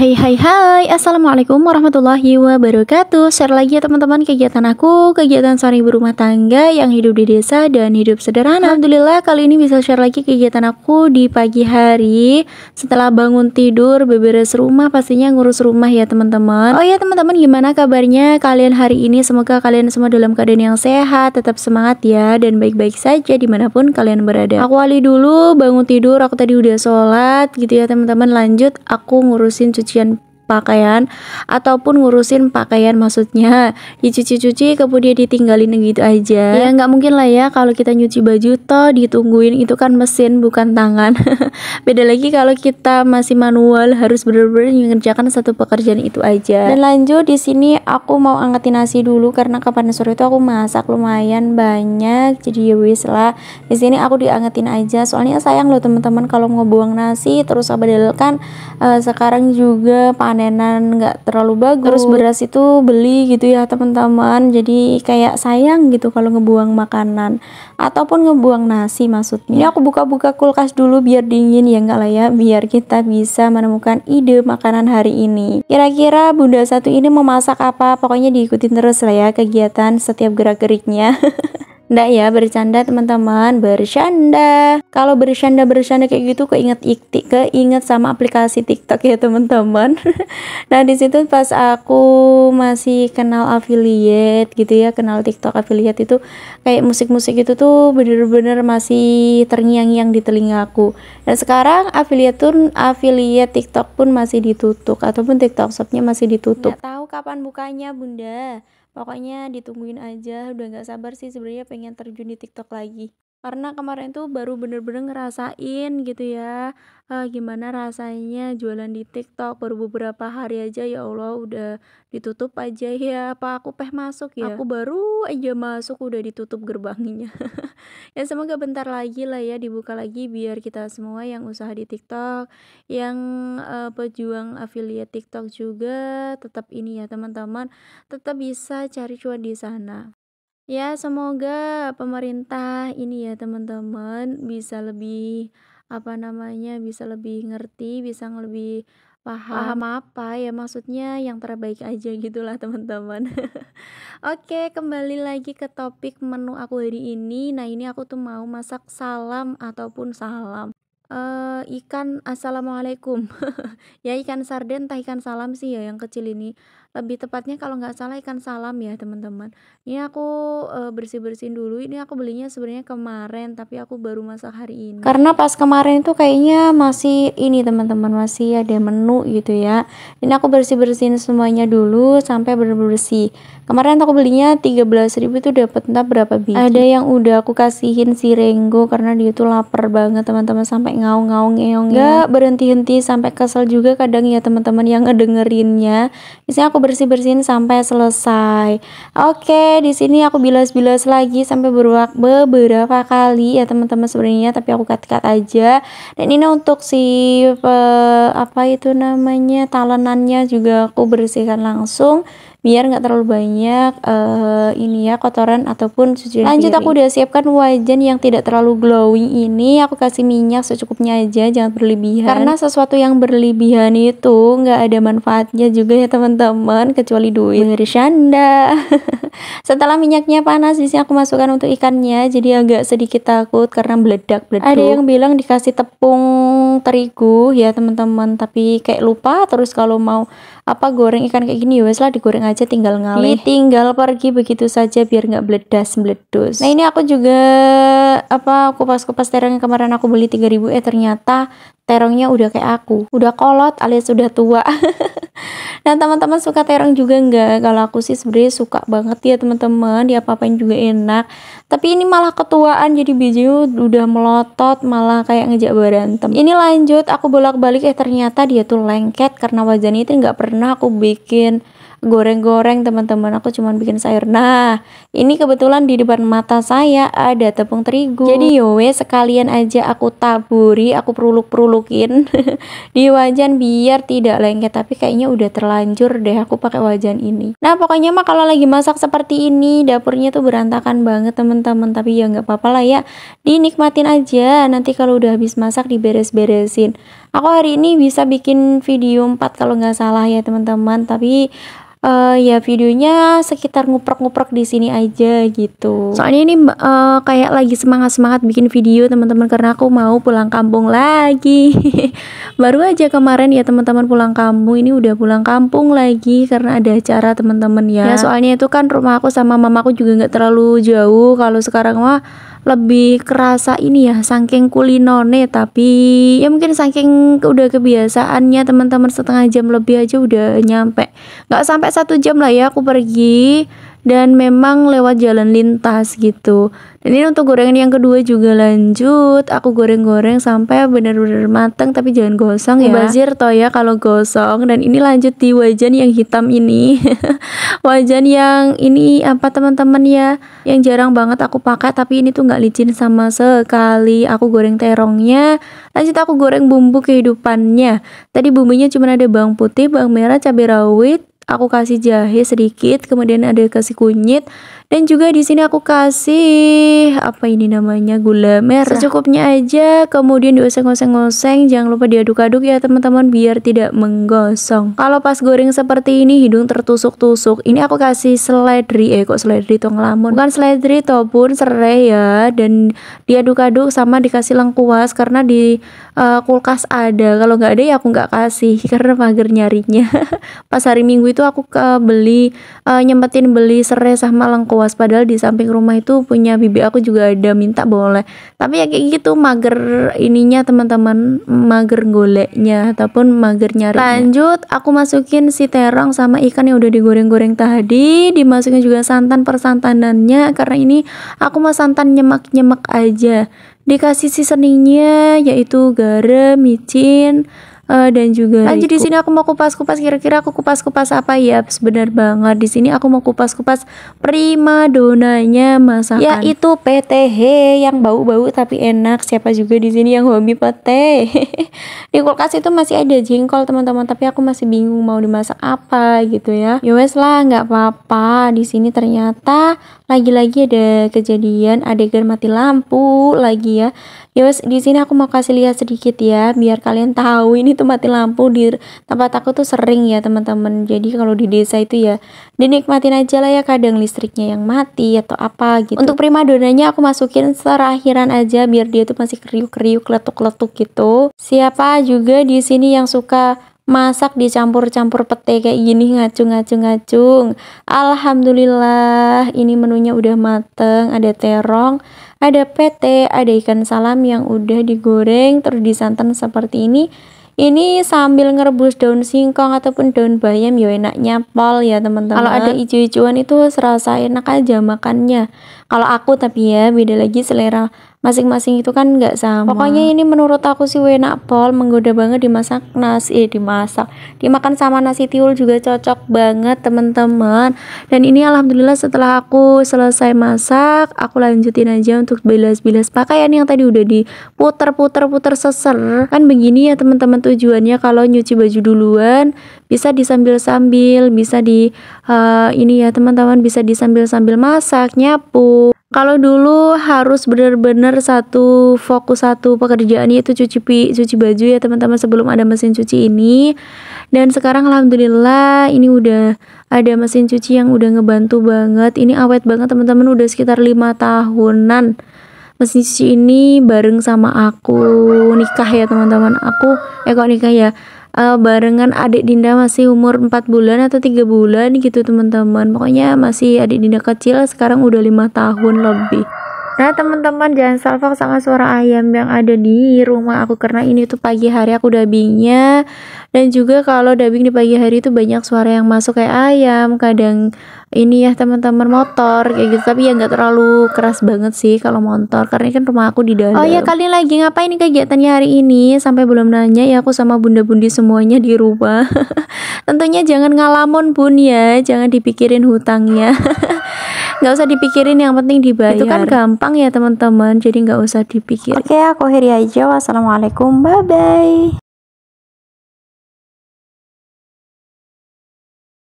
Hai hai hai Assalamualaikum warahmatullahi wabarakatuh Share lagi ya teman-teman kegiatan aku Kegiatan seorang ibu rumah tangga yang hidup di desa dan hidup sederhana Alhamdulillah kali ini bisa share lagi kegiatan aku di pagi hari Setelah bangun tidur, beberes rumah pastinya ngurus rumah ya teman-teman Oh ya teman-teman gimana kabarnya kalian hari ini Semoga kalian semua dalam keadaan yang sehat Tetap semangat ya dan baik-baik saja dimanapun kalian berada Aku wali dulu bangun tidur aku tadi udah sholat gitu ya teman-teman Lanjut aku ngurusin cuci ujian pakaian ataupun ngurusin pakaian maksudnya dicuci-cuci kemudian ditinggalin gitu aja ya nggak mungkin lah ya kalau kita nyuci baju toh ditungguin itu kan mesin bukan tangan beda lagi kalau kita masih manual harus bener-bener mengerjakan satu pekerjaan itu aja dan lanjut di sini aku mau angkatin nasi dulu karena kapan sore itu aku masak lumayan banyak jadi ya wis lah di sini aku diangetin aja soalnya sayang loh teman-teman kalau ngebuang nasi terus abadil kan uh, eh, sekarang juga panen panenan nggak terlalu bagus terus beras itu beli gitu ya teman-teman jadi kayak sayang gitu kalau ngebuang makanan ataupun ngebuang nasi maksudnya ini aku buka-buka kulkas dulu biar dingin ya enggak lah ya biar kita bisa menemukan ide makanan hari ini kira-kira bunda satu ini memasak apa pokoknya diikutin terus lah ya kegiatan setiap gerak-geriknya Nggak ya bercanda teman-teman, bercanda. Kalau bercanda-bercanda kayak gitu keinget ikti, keinget sama aplikasi TikTok ya teman-teman. nah, di situ pas aku masih kenal affiliate gitu ya, kenal TikTok affiliate itu kayak musik-musik itu tuh bener-bener masih terngiang-ngiang di telinga aku. Dan sekarang affiliate tuh affiliate TikTok pun masih ditutup ataupun TikTok shopnya masih ditutup. Nggak tahu kapan bukanya, Bunda. Pokoknya ditungguin aja, udah nggak sabar sih sebenarnya pengen terjun di TikTok lagi. Karena kemarin tuh baru bener-bener ngerasain gitu ya, uh, gimana rasanya jualan di TikTok, baru beberapa hari aja ya Allah udah ditutup aja ya, apa aku peh masuk ya? Aku baru aja masuk udah ditutup gerbangnya. Ya semoga bentar lagi lah ya dibuka lagi biar kita semua yang usaha di TikTok, yang, uh, pejuang affiliate TikTok juga tetap ini ya teman-teman, tetap bisa cari cuan di sana. Ya, semoga pemerintah ini ya teman-teman bisa lebih apa namanya bisa lebih ngerti, bisa lebih paham, paham apa ya maksudnya yang terbaik aja gitulah teman-teman. Oke, kembali lagi ke topik menu aku hari ini. Nah, ini aku tuh mau masak salam ataupun salam. Uh, ikan assalamualaikum ya ikan sarden tah ikan salam sih ya yang kecil ini lebih tepatnya kalau nggak salah ikan salam ya teman-teman ini aku e, bersih-bersihin dulu ini aku belinya sebenarnya kemarin tapi aku baru masak hari ini karena pas kemarin itu kayaknya masih ini teman-teman masih ada menu gitu ya ini aku bersih-bersihin semuanya dulu sampai benar-benar bersih kemarin aku belinya ribu itu dapat entah berapa biji ada yang udah aku kasihin si Renggo karena dia tuh lapar banget teman-teman sampai ngau-ngau ngeong nggak berhenti-henti sampai kesel juga kadang ya teman-teman yang ngedengerinnya misalnya aku bersih-bersihin sampai selesai. Oke, di sini aku bilas-bilas lagi sampai berulang beberapa kali ya teman-teman sebenarnya, tapi aku cut-cut aja. Dan ini untuk si eh, apa itu namanya talenannya juga aku bersihkan langsung biar nggak terlalu banyak uh, ini ya kotoran ataupun cuci lanjut aku udah siapkan wajan yang tidak terlalu glowing ini aku kasih minyak secukupnya aja jangan berlebihan karena sesuatu yang berlebihan itu nggak ada manfaatnya juga ya teman-teman kecuali duit Shanda setelah minyaknya panas di sini aku masukkan untuk ikannya jadi agak sedikit takut karena meledak meledak ada yang bilang dikasih tepung terigu ya teman-teman tapi kayak lupa terus kalau mau apa goreng ikan kayak gini ya wes lah digoreng aja tinggal ngalih tinggal pergi begitu saja biar nggak bledas meledus nah ini aku juga apa aku pas kupas terong yang kemarin aku beli 3000 eh ternyata terongnya udah kayak aku udah kolot alias udah tua dan teman-teman suka terong juga nggak kalau aku sih sebenarnya suka banget ya teman-teman dia apa-apain juga enak tapi ini malah ketuaan jadi bijinya udah melotot malah kayak ngejak berantem ini lanjut aku bolak-balik eh ternyata dia tuh lengket karena wajannya itu nggak pernah aku bikin goreng-goreng teman-teman aku cuma bikin sayur nah ini kebetulan di depan mata saya ada tepung terigu jadi yowe sekalian aja aku taburi aku peruluk-perulukin di wajan biar tidak lengket tapi kayaknya udah terlanjur deh aku pakai wajan ini nah pokoknya mah kalau lagi masak seperti ini dapurnya tuh berantakan banget teman-teman tapi ya nggak apa-apa lah ya dinikmatin aja nanti kalau udah habis masak diberes-beresin aku hari ini bisa bikin video 4 kalau nggak salah ya teman-teman tapi uh, ya videonya sekitar nguprek-nguprek di sini aja gitu. Soalnya ini uh, kayak lagi semangat-semangat bikin video teman-teman karena aku mau pulang kampung lagi. Baru aja kemarin ya teman-teman pulang kampung, ini udah pulang kampung lagi karena ada acara teman-teman ya. Ya soalnya itu kan rumah aku sama mamaku juga nggak terlalu jauh. Kalau sekarang mah lebih kerasa ini ya saking kulinone tapi ya mungkin saking udah kebiasaannya teman-teman setengah jam lebih aja udah nyampe nggak sampai satu jam lah ya aku pergi dan memang lewat jalan lintas gitu dan ini untuk gorengan yang kedua juga lanjut aku goreng-goreng sampai benar-benar matang tapi jangan gosong ya bazir toh ya kalau gosong dan ini lanjut di wajan yang hitam ini wajan yang ini apa teman-teman ya yang jarang banget aku pakai tapi ini tuh nggak licin sama sekali aku goreng terongnya lanjut aku goreng bumbu kehidupannya tadi bumbunya cuma ada bawang putih bawang merah cabai rawit aku kasih jahe sedikit kemudian ada kasih kunyit dan juga di sini aku kasih apa ini namanya gula merah iya. secukupnya aja. Kemudian dioseng-oseng-oseng, jangan lupa diaduk-aduk ya teman-teman biar tidak menggosong. Kalau pas goreng seperti ini hidung tertusuk-tusuk. Ini aku kasih seledri eh kok seledri tong ngelamun. Bukan seledri ataupun serai ya dan diaduk-aduk sama dikasih lengkuas karena di uh, kulkas ada. Kalau nggak ada ya aku nggak kasih karena mager nyarinya. pas hari Minggu itu aku ke eh, beli uh, nyempetin beli serai sama lengkuas awas padahal di samping rumah itu punya bibi aku juga ada minta boleh tapi ya kayak gitu mager ininya teman-teman mager goleknya ataupun mager nyari lanjut aku masukin si terong sama ikan yang udah digoreng-goreng tadi dimasukin juga santan persantanannya karena ini aku mau santan nyemak-nyemak aja dikasih seasoningnya yaitu garam, micin, uh, dan juga lanjut di sini aku mau kupas-kupas kira-kira aku kupas-kupas apa ya benar banget di sini aku mau kupas-kupas prima donanya masakan ya itu PTH yang bau-bau tapi enak siapa juga di sini yang hobi pete di kulkas itu masih ada jengkol teman-teman tapi aku masih bingung mau dimasak apa gitu ya yowes ya lah nggak apa-apa di sini ternyata lagi-lagi ada kejadian adegan mati lampu lagi ya yowes ya di sini aku mau kasih lihat sedikit ya biar kalian tahu ini itu mati lampu di tempat aku tuh sering ya teman-teman jadi kalau di desa itu ya dinikmatin aja lah ya kadang listriknya yang mati atau apa gitu untuk primadonanya aku masukin serahiran aja biar dia tuh masih kriuk-kriuk letuk-letuk gitu siapa juga di sini yang suka masak dicampur-campur pete kayak gini ngacung-ngacung-ngacung Alhamdulillah ini menunya udah mateng ada terong ada pete ada ikan salam yang udah digoreng terus disantan seperti ini ini sambil ngerebus daun singkong ataupun daun bayam ya enaknya pol ya teman-teman kalau ada hijau-hijauan itu serasa enak aja makannya kalau aku tapi ya beda lagi selera masing-masing itu kan nggak sama pokoknya ini menurut aku sih wena pol menggoda banget dimasak nasi eh, dimasak dimakan sama nasi tiul juga cocok banget teman-teman dan ini alhamdulillah setelah aku selesai masak aku lanjutin aja untuk bilas-bilas pakaian yang tadi udah diputer-puter-puter seser kan begini ya teman-teman tujuannya kalau nyuci baju duluan bisa disambil-sambil bisa di uh, ini ya teman-teman bisa disambil-sambil masak nyapu kalau dulu harus benar-benar satu fokus satu pekerjaan yaitu cuci pi, cuci baju ya teman-teman sebelum ada mesin cuci ini dan sekarang alhamdulillah ini udah ada mesin cuci yang udah ngebantu banget ini awet banget teman-teman udah sekitar lima tahunan mesin cuci ini bareng sama aku nikah ya teman-teman aku eh kok nikah ya uh, barengan adik Dinda masih umur 4 bulan atau 3 bulan gitu teman-teman pokoknya masih adik Dinda kecil sekarang udah 5 tahun lebih Nah teman-teman jangan salvo sama suara ayam yang ada di rumah aku karena ini tuh pagi hari aku dubbingnya dan juga kalau dubbing di pagi hari itu banyak suara yang masuk kayak ayam kadang ini ya teman-teman motor kayak gitu tapi ya nggak terlalu keras banget sih kalau motor karena kan rumah aku di dalam oh ya kalian lagi ngapain nih kegiatannya hari ini sampai belum nanya ya aku sama bunda-bundi semuanya di rumah tentunya jangan ngalamun bun ya jangan dipikirin hutangnya nggak usah dipikirin yang penting dibayar itu kan gampang ya teman-teman jadi nggak usah dipikirin oke okay, aku akhiri aja wassalamualaikum bye bye